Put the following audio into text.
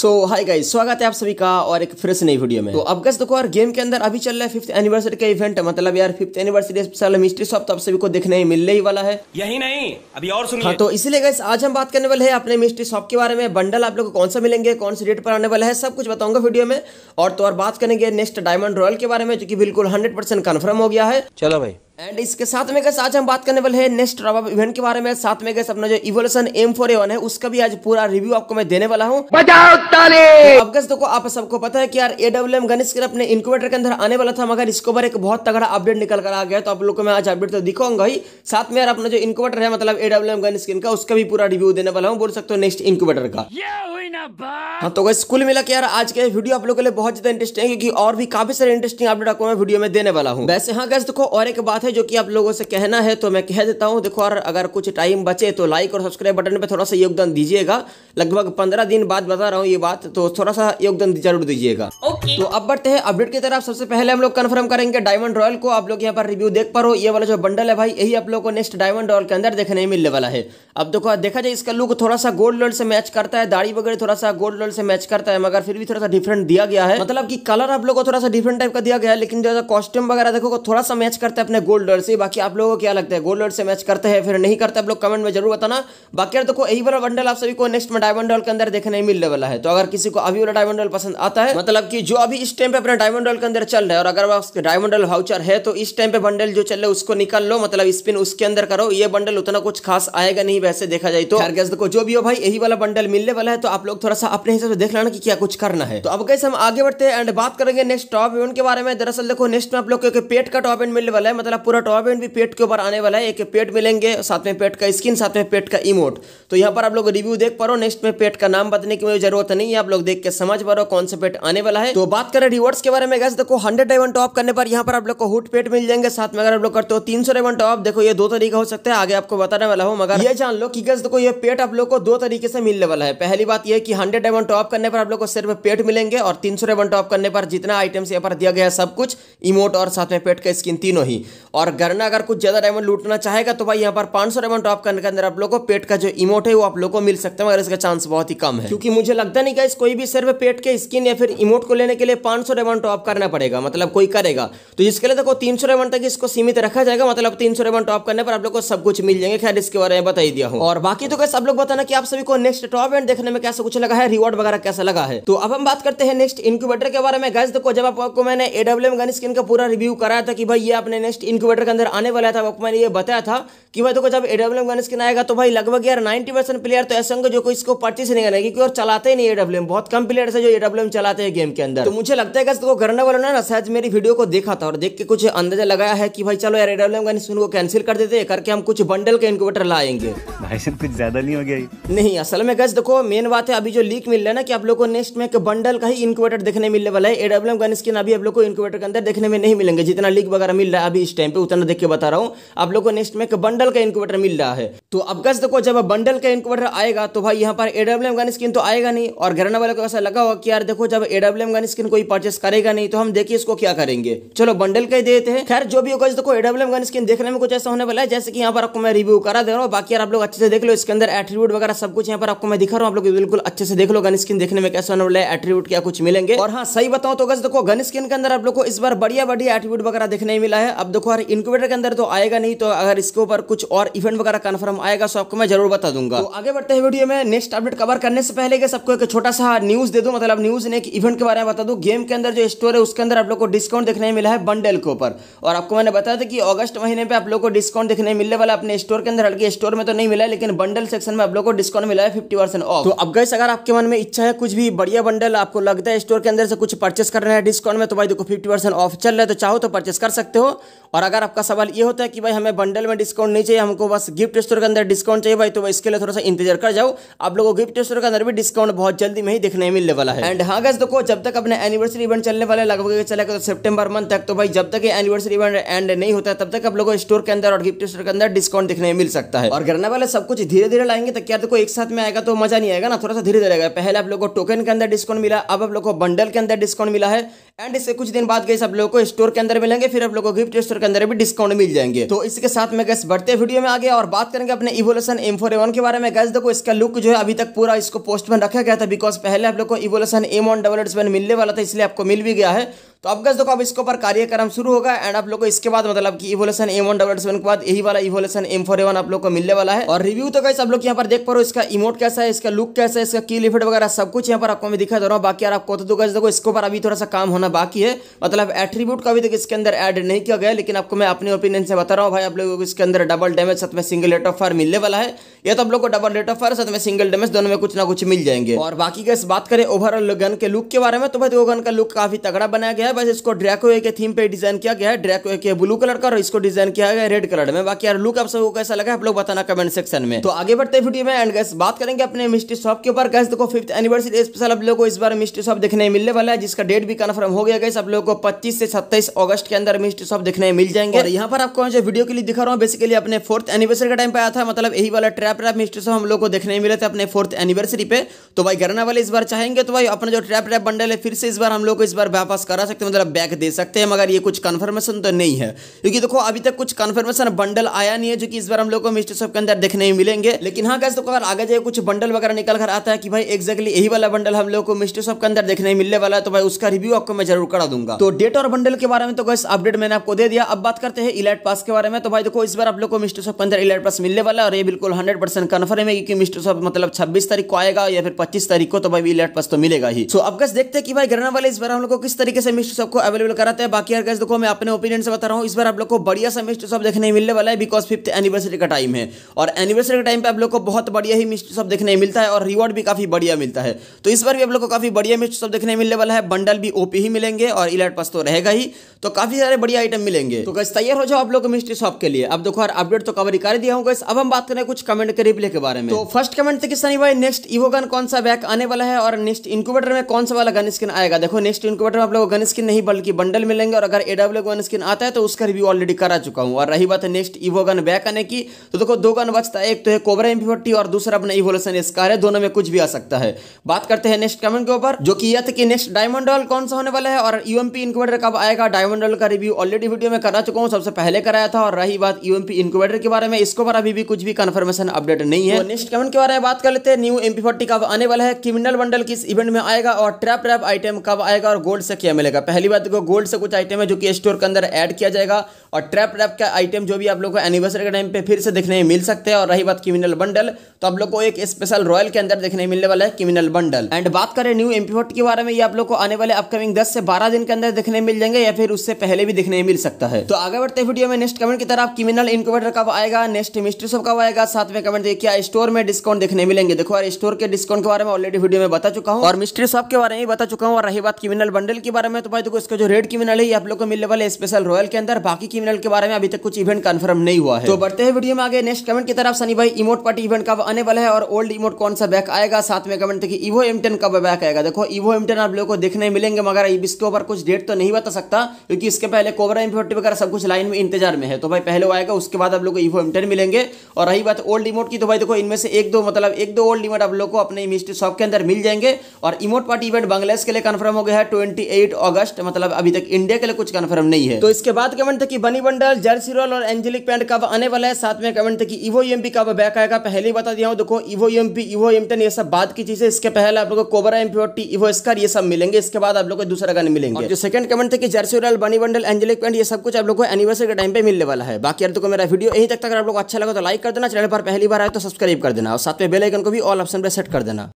सो hi guys स्वागत है आप सभी का और एक फ्रेश नई वीडियो में तो अब गस देखो यार गेम के अंदर अभी चल रहा है फिफ्थ एनिवर्सरी का इवेंट मतलब यार fifth anniversary special mystery shop तो आप सभी को देखने ही मिलने ही वाला है यही नहीं अभी और सुनिए हाँ तो इसलिए गाइस आज हम बात करने वाले हैं अपने मिस्ट्री शॉप के बारे में बंडल आप लोग को कौन सा मिलेंगे कौन से डेट पर आने वाला है सब कुछ बताऊंगा वीडियो में और तो और बात करेंगे नेक्स्ट डायमंड रॉयल के बारे में जो की बिल्कुल हंड्रेड परसेंट हो गया है चलो भाई एंड इसके साथ में गैस आज हम बात करने वाले हैं नेक्स्ट रॉबअप इवेंट के बारे में साथ में गैस अपना जो इवोल्यूशन एम फोर एवन है उसका भी आज पूरा रिव्यू आपको मैं देने वाला हूँ बजाओ ताले तो अब गैस देखो आप सबको पता है कि यार एडब्ल्यू एम गणेश अपने इंक्यूबेटर के अंदर आने वाला था मगर इसके ऊपर एक बहुत तगड़ा अपडेट निकल कर आ गया तो आप लोग को मैं आज अपडेट तो दिखाऊंगा ही साथ में यार अपना जो इंक्यूबेटर है मतलब एडब्ल्यू एम गणेश का उसका भी पूरा रिव्यू देने वाला हूँ बोल सकते हो नेक्स्ट इंक्यूबेटर का हाँ तो गैस कुल मिला के यार आज के वीडियो आप लोग के लिए बहुत ज्यादा इंटरेस्टिंग है क्योंकि और भी काफी सारे इंटरेस्टिंग अपडेट आपको मैं वीडियो में देने वाला हूँ वैसे हाँ गैस देखो और एक बात है जो कि आप लोगों से कहना है तो मैं कह देता हूँ देखो और अगर कुछ टाइम बचे तो लाइक और सब्सक्राइब बटन पर थोड़ा सा योगदान दीजिएगा लगभग पंद्रह दिन बाद बता रहा हूँ ये बात तो थोड़ा सा योगदान जरूर दीजिएगा okay. तो अब बढ़ते हैं अपडेट की तरफ सबसे पहले हम लोग कन्फर्म करेंगे डायमंड रॉयल को आप लोग यहाँ पर रिव्यू देख पा रहे हो ये वाला जो बंडल है भाई यही आप लोग को नेक्स्ट डायमंड रॉयल के अंदर देखने मिलने वाला है अब देखो देखा जाए इसका लुक थोड़ा सा गोल्ड लोल से मैच करता है दाढ़ी वगैरह थोड़ा सा गोल्ड लोल से मैच करता है मगर फिर भी थोड़ा सा डिफरेंट दिया गया है मतलब की कलर आप लोग को थोड़ा सा डिफरेंट टाइप का दिया गया है लेकिन जो कॉस्ट्यूम वगैरह देखो थोड़ा सा मैच करता है अपने गोल्ड गोल्ड से बाकी आप लोगों को क्या लगता है गोल्ड से मैच करते हैं फिर नहीं करते आप लोग कमेंट में जरूर बताना बाकी यार देखो यही वाला बंडल आप सभी को नेक्स्ट में डायमंड डॉल के अंदर देखने मिलने वाला है तो अगर किसी को अभी वाला डायमंड डॉल पसंद आता है मतलब की जो अभी इस टाइम पे अपने डायमंड डॉल के अंदर चल रहा है और अगर आपके डायमंड डॉल वाउचर है तो इस टाइम पे बंडल जो चल रहे उसको निकाल लो मतलब स्पिन उसके अंदर करो ये बंडल उतना कुछ खास आएगा नहीं वैसे देखा जाए तो गैस देखो जो भी हो भाई यही वाला बंडल मिलने वाला है तो आप लोग थोड़ा सा अपने हिसाब से देख लेना की क्या कुछ करना है तो अब कैसे हम आगे बढ़ते हैं एंड बात करेंगे नेक्स्ट टॉप इवेंट के बारे में दरअसल देखो नेक्स्ट में आप लोग पेट का टॉप इवेंट मिलने वाला है मतलब पूरा टॉप एंड भी पेट के ऊपर आने वाला है एक पेट मिलेंगे साथ में पेट का स्किन साथ में पेट का इमोट तो यहाँ पर आप लोग रिव्यू देख पा रहे हो नेक्स्ट में पेट का नाम बताने की जरूरत नहीं है आप लोग देख के समझ पा रहे हो कौन सा पेट आने वाला है तो बात करें रिवॉर्ड्स के बारे में गैस देखो हंड्रेड डायमंड टॉप करने पर यहाँ पर आप लोग को हुट पेट मिल जाएंगे साथ में अगर आप लोग करते हो तीन सौ टॉप देखो ये दो तरीका हो सकता है आगे आपको बताने वाला हूँ मगर ये जान लो कि गैस देखो ये पेट आप लोग को दो तरीके से मिलने वाला है पहली बात यह की हंड्रेड डायमंड टॉप करने पर आप लोग को सिर्फ पेट मिलेंगे और तीन सौ टॉप करने पर जितना आइटम्स यहाँ पर दिया गया सब कुछ इमोट और साथ में पेट का स्किन तीनों ही और गरना अगर कुछ ज़्यादा डायमंड लूटना चाहेगा तो भाई यहाँ पर 500 डायमंड ड्रॉप करने के अंदर आप लोगों को पेट का जो इमोट है वो आप लोग को मिल सकता है मगर इसका चांस बहुत ही कम है क्योंकि मुझे लगता नहीं गाइस कोई भी सिर्फ पेट के स्किन या फिर इमोट को लेने के लिए 500 डायमंड ड्रॉप करना पड़ेगा मतलब कोई करेगा तो इसके लिए देखो तीन सौ डायमंड तक इसको सीमित रखा जाएगा मतलब तीन सौ डायमंड ड्रॉप करने पर आप लोग को सब कुछ मिल जाएंगे खैर इसके बारे में बता ही दिया हूँ और बाकी तो कैसे आप लोग बताना कि आप सभी को नेक्स्ट टॉप एंड देखने में कैसा कुछ लगा है रिवॉर्ड वगैरह कैसा लगा है तो अब हम बात करते हैं नेक्स्ट इंक्यूबेटर के बारे में गैस देखो जब आपको मैंने एडब्ल्यू गन स्किन का पूरा रिव्यू कराया था कि भाई ये आपने नेक्स्ट इंक्यू इंक्यूबेटर के अंदर आने वाला था आपको मैंने ये बताया था कि भाई देखो जब ए डब्ल्यू एम गणेश आएगा तो भाई लगभग यार 90 परसेंट प्लेयर तो ऐसे होंगे जो कोई इसको परचेस नहीं करेंगे क्योंकि और चलाते ही नहीं ए एम बहुत कम प्लेयर है जो ए एम चलाते हैं गेम के अंदर तो मुझे लगता है कि देखो घरने वालों ने ना शायद मेरी वीडियो को देखा था और देख के कुछ अंदाजा लगाया है कि भाई चलो यार ए एम गणेश उनको कैंसिल कर देते करके हम कुछ बंडल के इंक्यूबेटर लाएंगे भाई सब कुछ ज्यादा नहीं हो गया नहीं असल में गज देखो मेन बात है अभी जो लीक मिल रहा है ना कि आप लोग को नेक्स्ट में एक बंडल का ही इंक्यूबेटर देखने मिलने वाला है ए एम गणेश अभी आप लोग को इंक्यूबेटर के अंदर देखने में नहीं मिलेंगे जितना लीक वगैरह मिल रहा है अभी इस टाइम पे उतना देख के बता रहा हूँ आप लोगों को नेक्स्ट में एक बंडल का इनक्यूबेटर मिल रहा है तो अगस्त को जब बंडल का इनक्यूबेटर आएगा तो भाई यहाँ पर एडब्ल्यू एम स्किन तो आएगा नहीं और घरना वाले को ऐसा लगा होगा कि यार देखो जब एडब्ल्यू एम स्किन कोई परचेस करेगा नहीं तो हम देखिए इसको क्या करेंगे चलो बंडल का ही देते हैं खैर जो भी होगा देखो एडब्ल्यू एम स्किन देखने में कुछ ऐसा होने वाला है जैसे कि यहाँ पर आपको मैं रिव्यू करा दे रहा हूँ बाकी यार आप लोग अच्छे से देख लो इसके अंदर एट्रीब्यूट वगैरह सब कुछ यहाँ पर आपको मैं दिखा रहा हूँ आप लोग बिल्कुल अच्छे से देख लो गन स्किन देखने में कैसा होने वाला है एट्रीब्यूट क्या कुछ मिलेंगे और हाँ सही बताओ तो गज देखो गन स्किन के अंदर आप लोग को इस बार बढ़िया बढ़िया एट्रीब्यूट वगैरह देखने मिला है अब देखो बार इनक्यूबेटर के अंदर तो आएगा नहीं तो अगर इसके ऊपर कुछ और इवेंट वगैरह कन्फर्म आएगा तो आपको मैं जरूर बता दूंगा तो आगे बढ़ते हैं वीडियो में नेक्स्ट अपडेट कवर करने से पहले के सबको एक छोटा सा न्यूज दे दू मतलब न्यूज ने एक इवेंट के बारे में बता दू गेम के अंदर जो स्टोर है उसके अंदर आप लोग को डिस्काउंट देखने मिला है बंडल के ऊपर और आपको मैंने बताया था कि अगस्त महीने पर आप लोग को डिस्काउंट देखने मिलने वाला अपने स्टोर के अंदर हल्के स्टोर में तो नहीं मिला लेकिन बंडल सेक्शन में आप लोग को डिस्काउंट मिला है फिफ्टी ऑफ तो अब गैस अगर आपके मन में इच्छा है कुछ भी बढ़िया बंडल आपको लगता है स्टोर के अंदर से कुछ परचेस करना है डिस्काउंट में तो भाई देखो फिफ्टी ऑफ चल रहा है तो चाहो तो परचेस कर सकते हो और अगर आपका सवाल ये होता है कि भाई हमें बंडल में डिस्काउंट नहीं चाहिए हमको बस गिफ्ट स्टोर के अंदर डिस्काउंट चाहिए भाई तो भाई इसके लिए थोड़ा सा इंतजार कर जाओ आप लोगों को गिफ्ट स्टोर के अंदर भी डिस्काउंट बहुत जल्दी में ही देखने मिलने वाला है एंड हाँ गैस देखो जब तक अपने एनिवर्सरी इवेंट चलने वाले लगभग चलेगा तो सेप्टेबर मंथ तक तो भाई जब तक एनिवर्सरी इवेंट एंड नहीं होता तब तक आप लोगों को स्टोर के अंदर और गिफ्ट स्टोर के अंदर डिस्काउंट देखने मिल सकता है और गिरने वाले सब कुछ धीरे धीरे लाएंगे तो क्या देखो एक साथ में आएगा तो मजा नहीं आएगा ना थोड़ा सा धीरे धीरे आएगा पहले आप लोग को टोकन के अंदर डिस्काउंट मिला अब आप लोग को बंडल के अंदर डिस्काउंट मिला है एंड इससे कुछ दिन बाद गई आप लोग को स्टोर के अंदर मिलेंगे फिर आप लोग को गिफ्ट स्टोर के अंदर अंदर भी डिस्काउंट मिल जाएंगे तो इसके साथ में गैस बढ़ते वीडियो में आगे और बात करेंगे अपने इवोल्यूशन एम फोर के बारे में गैस देखो इसका लुक जो है अभी तक पूरा इसको पोस्ट में रखा गया था बिकॉज पहले आप लोग को इवोल्यूशन एम वन मिलने वाला था इसलिए आपको मिल भी गया है तो अब गैस देखो अब इसके ऊपर कार्यक्रम शुरू होगा एंड आप लोग को इसके बाद मतलब कि evolution M one double seven के बाद यही वाला इवोल्यूशन एम फोर एवन आप लोग को मिलने वाला है और रिव्यू तो गैस आप लोग यहाँ पर देख पा रहे हो इसका इमोट कैसा है इसका लुक कैसा है इसका की लिफेट वगैरह सब कुछ यहाँ पर आपको मैं दिखा दे रहा हूँ बाकी आपको तो गैस देखो इसके ऊपर अभी थोड़ा सा काम होना बाकी है मतलब एट्रीब्यूट का अभी तक इसके अंदर एड नहीं किया गया लेकिन आपको मैं अपने ओपिनियन से बता रहा हूँ भाई आप लोगों को इसके अंदर डबल डैमेज साथ में सिंगल रेट ऑफ फायर मिलने वाला है या तो आप लोग को डबल रेट ऑफ फायर साथ में सिंगल डैमेज दोनों में कुछ ना कुछ मिल जाएंगे और बाकी गैस बात करें ओवरऑल गन के लुक के बारे में तो भाई गन का लुक काफी तगड़ा बनाया गया बस इसको ड्रैकोए के थीम पे डिजाइन किया गया है ड्रैकोए के ब्लू कलर का और इसको डिजाइन किया गया है रेड कलर में बाकी यार लुक आप सबको कैसा लगा आप लोग बताना कमेंट सेक्शन में तो आगे बढ़ते वीडियो में एंड गैस बात करेंगे अपने मिस्ट्री शॉप के ऊपर गैस देखो फिफ्थ एनिवर्सरी स्पेशल आप लोग को इस बार मिस्ट्री शॉप देखने मिलने वाला है जिसका डेट भी कन्फर्म हो गया गैस आप लोग को पच्चीस से सत्ताईस अगस्त के अंदर मिस्ट्री शॉप देखने मिल जाएंगे और यहाँ पर आपको जो वीडियो के लिए दिखा रहा हूँ बेसिकली अपने फोर्थ एनिवर्सरी का टाइम पे आया था मतलब यही वाला ट्रैप रैप मिस्ट्री शॉप हम लोग को देखने मिले थे अपने फोर्थ एनिवर्सरी पे तो भाई घरना वाले इस बार चाहेंगे तो भाई अपने जो ट्रैप रैप बंडल है फिर से इस बार हम लोग को इस बार वापस करा सकते इसका मतलब बैक दे सकते हैं मगर ये कुछ कन्फर्मेशन तो नहीं है क्योंकि देखो अभी तक कुछ कन्फर्मेशन बंडल आया नहीं है जो कि इस बार हम लोग को मिस्टर सब के अंदर देखने में मिलेंगे लेकिन हाँ कैसे देखो अगर आगे जाए कुछ बंडल वगैरह निकल कर आता है कि भाई एक्जैक्टली यही वाला बंडल हम लोग को मिस्टर सब के अंदर देखने मिलने वाला है तो भाई उसका रिव्यू आपको मैं जरूर करा दूंगा तो डेट और बंडल के बारे में तो गैस अपडेट मैंने आपको दे दिया अब बात करते हैं इलाइट पास के बारे में तो भाई देखो इस बार आप लोग को मिस्टर सब के अंदर इलाइट पास मिलने वाला और ये बिल्कुल हंड्रेड परसेंट कन्फर्म है क्योंकि मिस्टर सब मतलब छब्बीस तारीख को आएगा या फिर पच्चीस तारीख को तो भाई इलाइट पास तो मिलेगा ही सो अब गैस देखते हैं कि भाई ग्रहण वाले इस बार हम लोग को किस तरीके से मिस्ट सबको अवेलेबल कराते हैं बाकी यार गैस देखो मैं अपने ओपिनियन से बता रहा हूँ इस बार आप लोग को बढ़िया सा मिस्ट सब देखने मिलने वाला है बिकॉज फिफ्थ एनिवर्सरी का टाइम है और एनिवर्सरी के टाइम पर आप लोग को बहुत बढ़िया ही मिस्ट सब देखने मिलता है और रिवॉर्ड भी काफी बढ़िया मिलता है तो इस बार भी आप लोग को काफी बढ़िया मिस्ट सब देखने मिलने वाला है बंडल भी ओपी ही मिलेंगे और इलाट पास तो रहेगा ही तो काफी सारे बढ़िया आइटम मिलेंगे तो गैस तैयार हो जाओ आप लोग मिस्ट्री शॉप के लिए अब देखो यार अपडेट तो कवर ही कर दिया हूँ गैस अब हम बात करें कुछ कमेंट के रिप्ले के बारे में तो फर्स्ट कमेंट थे कि सनी भाई नेक्स्ट इवोगन कौन सा बैक आने वाला है और नेक्स्ट इंक्यूबेटर में कौन सा वाला गन स्किन आएगा देखो नेक्स्ट इंक्यूबेटर में आप लोग गन स्किन नहीं बल्कि बंडल मिलेंगे और अगर ए डब्ल्यू गन स्किन आता है तो उसका रिव्यू ऑलरेडी करा चुका हूँ और रही बात है नेक्स्ट ईवो गन बैक आने की तो देखो दो गन बचता है एक तो है कोबरा एम और दूसरा अपना इवोल्यूशन स्कार है दोनों में कुछ भी आ सकता है बात करते हैं नेक्स्ट कमेंट के ऊपर जो कि यह था कि नेक्स्ट डायमंड डॉल कौन सा होने वाला है और यूएम पी कब आएगा डायमंड डॉल का रिव्यू ऑलरेडी वीडियो में करा चुका हूँ सबसे पहले कराया था और रही बात यूएम पी के बारे में इसके ऊपर अभी भी कुछ भी कन्फर्मेशन अपडेट नहीं है नेक्स्ट तो कमेंट के बारे में बात कर लेते हैं न्यू एम फोर्टी कब आने वाला है क्रिमिनल बंडल किस इवेंट में आएगा और ट्रैप ट्रैप आइटम कब आएगा और गोल्ड से क्या मिलेगा पहली बात तो देखो गोल्ड से कुछ आइटम है जो कि स्टोर के अंदर ऐड किया जाएगा और ट्रैप ट्रैप का आइटम जो भी आप लोग को एनिवर्सरी के टाइम पे फिर से देखने मिल सकते हैं और रही बात क्रिमिनल बंडल तो आप लोग को एक स्पेशल रॉयल के अंदर देखने मिलने वाला है क्रिमिनल बंडल एंड बात करें न्यू एम्पीफोर्ट के बारे में ये आप लोग को आने वाले अपकमिंग दस से बारह दिन के अंदर देखने मिल जाएंगे या फिर उससे पहले भी देखने मिल सकता है तो आगे बढ़ते वीडियो में नेक्स्ट कमेंट की तरफ क्रिमिनल इनक्यूबेटर कब आएगा नेक्स्ट मिस्ट्री सब कब आएगा साथ में कमेंट देखिए स्टोर में डिस्काउंट देखने मिलेंगे देखो यार स्टोर के डिस्काउंट के बारे में ऑलरेडी वीडियो में बता चुका हूँ और मिस्ट्री शॉप के बारे में बता चुका हूँ और रही बात क्रिमिनल बंडल के बारे में तो पाए तो इसका जो रेड क्रिमिनल है ये आप लोग को मिलने वाले स्पेशल रॉयल के अंदर बाकी क्रिमिनल के बारे में अभी तक कुछ इवेंट कंफर्म नहीं हुआ है तो बढ़ते हैं वीडियो में आगे नेक्स्ट कमेंट की तरफ सनी भाई इमोट पार्टी इवेंट कब आने वाला है और ओल्ड इमोट कौन सा बैक आएगा साथ में कमेंट देखिए इवो एम कब बैक आएगा देखो इवो एम आप लोग को देखने मिलेंगे मगर इसके ऊपर कुछ डेट तो नहीं बता सकता क्योंकि इसके पहले कोबरा एम वगैरह सब कुछ लाइन में इंतजार में है तो भाई पहले आएगा उसके बाद आप लोग इवो एम मिलेंगे और रही बात ओल्ड इमोट की तो भाई देखो इनमें से एक दो मतलब एक दो ओल्ड इमोट आप लोग को अपने मिस्ट्री शॉप के अंदर मिल जाएंगे और इमोट पार्टी इवेंट बांग्लादेश के लिए कन्फर्म हो गया है ट्वेंटी अगस्त जस्ट मतलब अभी तक इंडिया के लिए कुछ कन्फर्म नहीं है तो इसके बाद कमेंट था कि बनी बंडल जर्सी रोल और एंजेलिक पैंट कब आने वाला है साथ में कमेंट था कि इवो एम कब बैक आएगा पहले ही बता दिया हूँ देखो evo M P evo M ten ये सब बात की चीज है इसके पहले आप लोग cobra M P evo scar ये सब मिलेंगे इसके बाद आप लोग दूसरा गन मिलेंगे जो सेकंड कमेंट था कि jersey roll bunny bundle angelic pant ये सब कुछ आप लोग को एनिवर्सरी के टाइम पे मिलने वाला है बाकी यार देखो मेरा वीडियो यही तक अगर आप लोग अच्छा लगा तो लाइक कर देना चैनल पर पहली बार आए तो सब्सक्राइब कर देना और साथ में बेलाइकन को भी ऑल ऑप्शन पर सेट कर देना